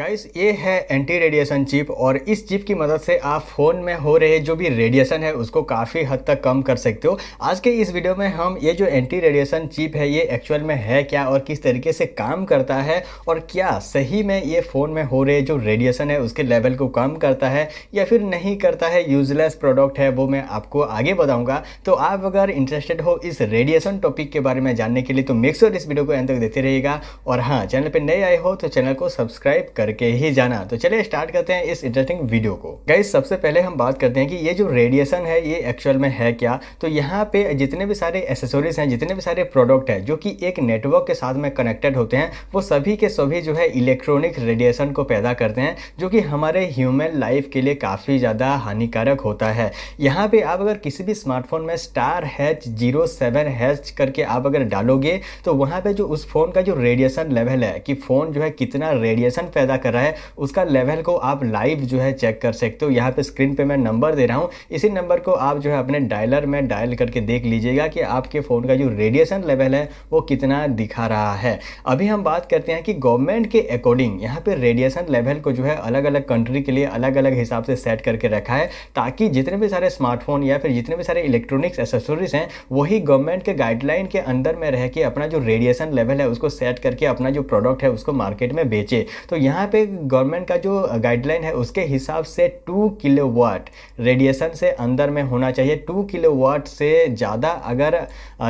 guys ये है anti radiation chip और इस चिप की मदद से आप फ़ोन में हो रहे जो भी रेडिएशन है उसको काफ़ी हद तक कम कर सकते हो आज के इस वीडियो में हम ये जो एंटी रेडिएशन चिप है ये एक्चुअल में है क्या और किस तरीके से काम करता है और क्या सही में ये फ़ोन में हो रहे जो रेडिएशन है उसके लेवल को कम करता है या फिर नहीं करता है यूजलेस प्रोडक्ट है वो मैं आपको आगे बताऊँगा तो आप अगर इंटरेस्टेड हो इस रेडिएशन टॉपिक के बारे में जानने के लिए तो मेक्सोर इस वीडियो को एंड तक देते रहेगा और हाँ चैनल पर नए आए हो तो चैनल को सब्सक्राइब करें करके ही जाना तो चलिए स्टार्ट करते हैं इस इंटरेस्टिंग वीडियो को गई सबसे पहले हम बात करते हैं कि ये जो रेडिएशन है ये एक्चुअल में है क्या तो यहाँ पे जितने भी सारे एसेसोरीज हैं जितने भी सारे प्रोडक्ट हैं जो कि एक नेटवर्क के साथ में कनेक्टेड होते हैं वो सभी के सभी जो है इलेक्ट्रॉनिक रेडिएशन को पैदा करते हैं जो कि हमारे ह्यूमन लाइफ के लिए काफ़ी ज़्यादा हानिकारक होता है यहाँ पे आप अगर किसी भी स्मार्टफोन में star hash zero seven hash करके आप अगर डालोगे तो वहाँ पे जो उस फ़ोन का जो रेडिएशन लेवल है कि फ़ोन जो है कितना रेडिएशन पैदा पैदा कर रहा है उसका लेवल को आप लाइव जो है चेक कर सकते हो यहाँ पे स्क्रीन पे मैं नंबर दे रहा हूँ इसी नंबर को आप जो है अपने डायलर में डायल करके देख लीजिएगा कि आपके फ़ोन का जो रेडिएशन लेवल है वो कितना दिखा रहा है अभी हम बात करते हैं कि गवर्नमेंट के अकॉर्डिंग यहाँ पर रेडिएशन लेवल को जो है अलग अलग कंट्री के लिए अलग अलग हिसाब से सेट करके रखा है ताकि जितने भी सारे स्मार्टफोन या फिर जितने भी सारे इलेक्ट्रॉनिक्स एसेसरीज हैं वही गवर्नमेंट के गाइडलाइन के अंदर में रह के अपना जो रेडिएशन लेवल है उसको सेट करके अपना जो प्रोडक्ट है उसको मार्केट में बेचे तो यहाँ यहाँ पे गवर्नमेंट का जो गाइडलाइन है उसके हिसाब से टू किलो वाट रेडिएशन से अंदर में होना चाहिए टू किलो वाट से ज़्यादा अगर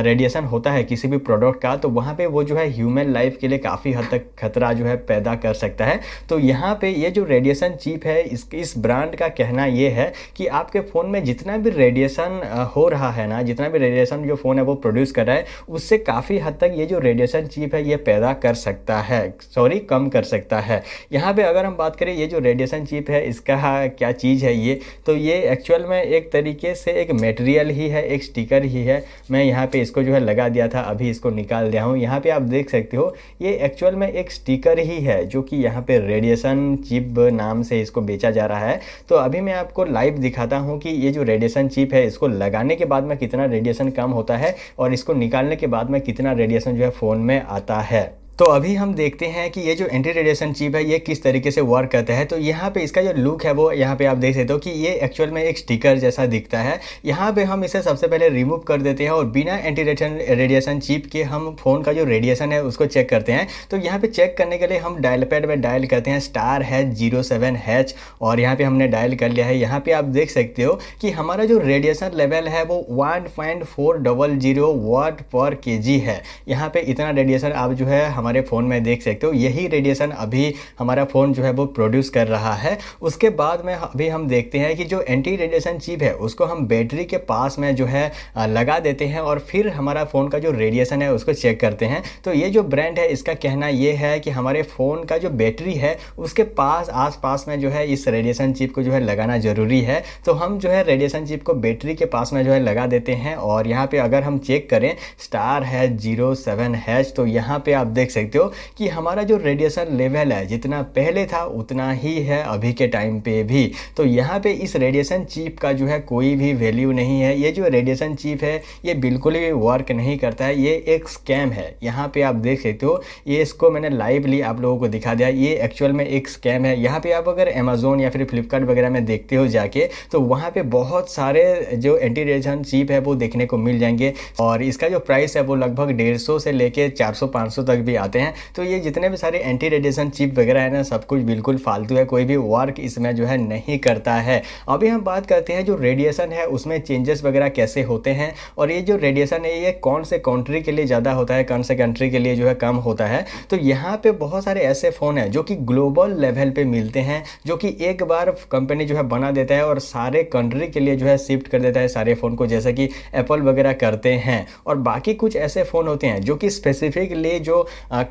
रेडिएशन होता है किसी भी प्रोडक्ट का तो वहाँ पे वो जो है ह्यूमन लाइफ के लिए काफ़ी हद तक खतरा जो है पैदा कर सकता है तो यहाँ पे ये जो रेडिएशन चीप है इस इस ब्रांड का कहना ये है कि आपके फ़ोन में जितना भी रेडिएशन हो रहा है ना जितना भी रेडिएशन जो फ़ोन है वो प्रोड्यूस कर रहा है उससे काफ़ी हद तक ये जो रेडिएशन चीप है ये पैदा कर सकता है सॉरी कम कर सकता है यहाँ पे अगर हम बात करें ये जो रेडिएशन चिप है इसका क्या चीज़ है ये तो ये एक्चुअल में एक तरीके से एक मटेरियल ही है एक स्टिकर ही है मैं यहाँ पे इसको जो है लगा दिया था अभी इसको निकाल दिया हूँ यहाँ पे आप देख सकते हो ये एक्चुअल में एक स्टिकर ही है जो कि यहाँ पे रेडिएशन चिप नाम से इसको बेचा जा रहा है तो अभी मैं आपको लाइव दिखाता हूँ कि ये जो रेडिएशन चिप है इसको लगाने के बाद में कितना रेडिएशन कम होता है और इसको निकालने के बाद में कितना रेडिएशन जो है फ़ोन में आता है तो अभी हम देखते हैं कि ये जो एंटी रेडिएशन चिप है ये किस तरीके से वर्क करता है तो यहाँ पे इसका जो लुक है वो यहाँ पे आप देख सकते हो कि ये एक्चुअल में एक स्टिकर जैसा दिखता है यहाँ पे हम इसे सबसे पहले रिमूव कर देते हैं और बिना एंटी रेडिएशन चिप के हम फ़ोन का जो रेडिएशन है उसको चेक करते हैं तो यहाँ पर चेक करने के लिए हम डायल पैड में डायल करते हैं star hash zero seven hash और यहाँ पर हमने डायल कर लिया है यहाँ पर आप देख सकते हो कि हमारा जो रेडिएशन लेवल है वो one point four double zero watt per K जी है यहाँ पर इतना रेडिएशन आप जो है हमारे हमारे फ़ोन में देख सकते हो यही रेडिएशन अभी हमारा फ़ोन जो है वो प्रोड्यूस कर रहा है उसके बाद में अभी हम देखते हैं कि जो एंटी रेडिएशन चिप है उसको हम बैटरी के पास में जो है लगा देते हैं और फिर हमारा फ़ोन का जो रेडिएशन है उसको चेक करते हैं तो ये जो ब्रांड है इसका कहना ये है कि हमारे फ़ोन का जो बैटरी है उसके पास आसपास में जो है इस रेडिएशन चिप को जो है लगाना ज़रूरी है तो हम जो है रेडिएशन चिप को बैटरी के पास में जो है लगा देते हैं और यहाँ पर अगर हम चेक करें स्टार है जीरो सेवन हैच तो यहाँ पे आप देख सकते सकते हो कि हमारा जो रेडिएशन लेवल है जितना पहले था उतना ही है अभी के टाइम पे भी तो यहाँ पे इस रेडिएशन चीप का जो है कोई भी वैल्यू नहीं है ये जो रेडिएशन चीप है ये बिल्कुल भी वर्क नहीं करता है ये एक स्कैम है यहाँ पे आप देख सकते हो ये इसको मैंने लाइवली आप लोगों को दिखा दिया ये एक्चुअल में एक स्कैम है यहाँ पे आप अगर अमेजोन या फिर फ्लिपकार्ट वगैरह में देखते हो जाके तो वहाँ पे बहुत सारे जो एंटी रेडिएशन चीप है वो देखने को मिल जाएंगे और इसका जो प्राइस है वो लगभग डेढ़ से लेके चार सौ तक भी आते हैं तो ये जितने भी सारे एंटी रेडिएशन चिप वगैरह है ना सब कुछ बिल्कुल फालतू है कोई भी वर्क इसमें जो है नहीं करता है अभी हम बात करते हैं जो रेडिएशन है उसमें चेंजेस वगैरह कैसे होते हैं और ये जो रेडिएशन है ये कौन से कंट्री के लिए ज़्यादा होता है कौन से कंट्री के लिए जो है कम होता है तो यहाँ पर बहुत सारे ऐसे फ़ोन हैं जो कि ग्लोबल लेवल पर मिलते हैं जो कि एक बार कंपनी जो है बना देता है और सारे कंट्री के लिए जो है शिफ्ट कर देता है सारे फ़ोन को जैसे कि एप्पल वगैरह करते हैं और बाकी कुछ ऐसे फ़ोन होते हैं जो कि स्पेसिफिकली जो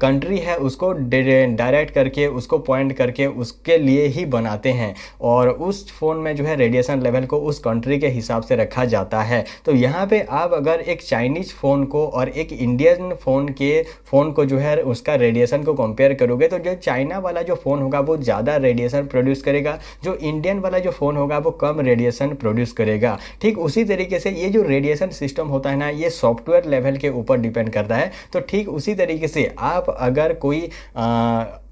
कंट्री है उसको डायरेक्ट करके उसको पॉइंट करके उसके लिए ही बनाते हैं और उस फ़ोन में जो है रेडिएशन लेवल को उस कंट्री के हिसाब से रखा जाता है तो यहाँ पे आप अगर एक चाइनीज़ फ़ोन को और एक इंडियन फ़ोन के फ़ोन को जो है उसका रेडिएशन को कंपेयर करोगे तो जो चाइना वाला जो फ़ोन होगा वो ज़्यादा रेडिएशन प्रोड्यूस करेगा जो इंडियन वाला जो फ़ोन होगा वो कम रेडिएशन प्रोड्यूस करेगा ठीक उसी तरीके से ये जो रेडिएशन सिस्टम होता है ना ये सॉफ्टवेयर लेवल के ऊपर डिपेंड करता है तो ठीक उसी तरीके से आप आप अगर कोई आ,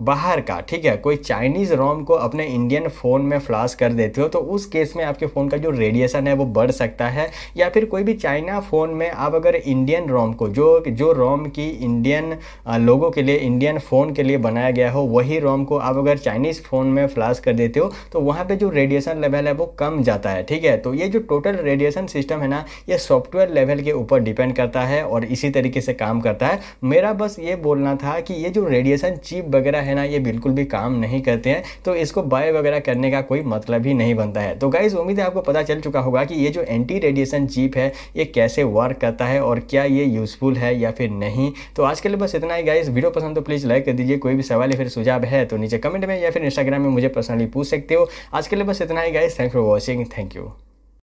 बाहर का ठीक है कोई चाइनीज़ रोम को अपने इंडियन फ़ोन में फ्लाश कर देते हो तो उस केस में आपके फ़ोन का जो रेडिएशन है वो बढ़ सकता है या फिर कोई भी चाइना फ़ोन में आप अगर इंडियन रोम को जो जो रोम की इंडियन लोगों के लिए इंडियन फ़ोन के लिए बनाया गया हो वही रोम को आप अगर चाइनीज़ फ़ोन में फ्लाश कर देते हो तो वहाँ पर जो रेडिएशन लेवल है वो कम जाता है ठीक है तो ये जो टोटल रेडिएशन सिस्टम है ना ये सॉफ्टवेयर लेवल के ऊपर डिपेंड करता है और इसी तरीके से काम करता है मेरा बस ये बोलना करना था कि ये जो रेडिएशन चिप वगैरह है ना ये बिल्कुल भी काम नहीं करते हैं तो इसको बाय वगैरह करने का कोई मतलब ही नहीं बनता है तो गाइज उम्मीद है आपको पता चल चुका होगा कि ये जो एंटी रेडिएशन चिप है ये कैसे वर्क करता है और क्या ये यूज़फुल है या फिर नहीं तो आज के लिए बस इतना ही गाइज वीडियो पसंद तो प्लीज़ लाइक कर दीजिए कोई भी सवाल या फिर सुझाव है तो नीचे कमेंट में या फिर इंस्टाग्राम में मुझे पर्सनली पूछ सकते हो आज के लिए बस इतना ही guys thank for watching thank you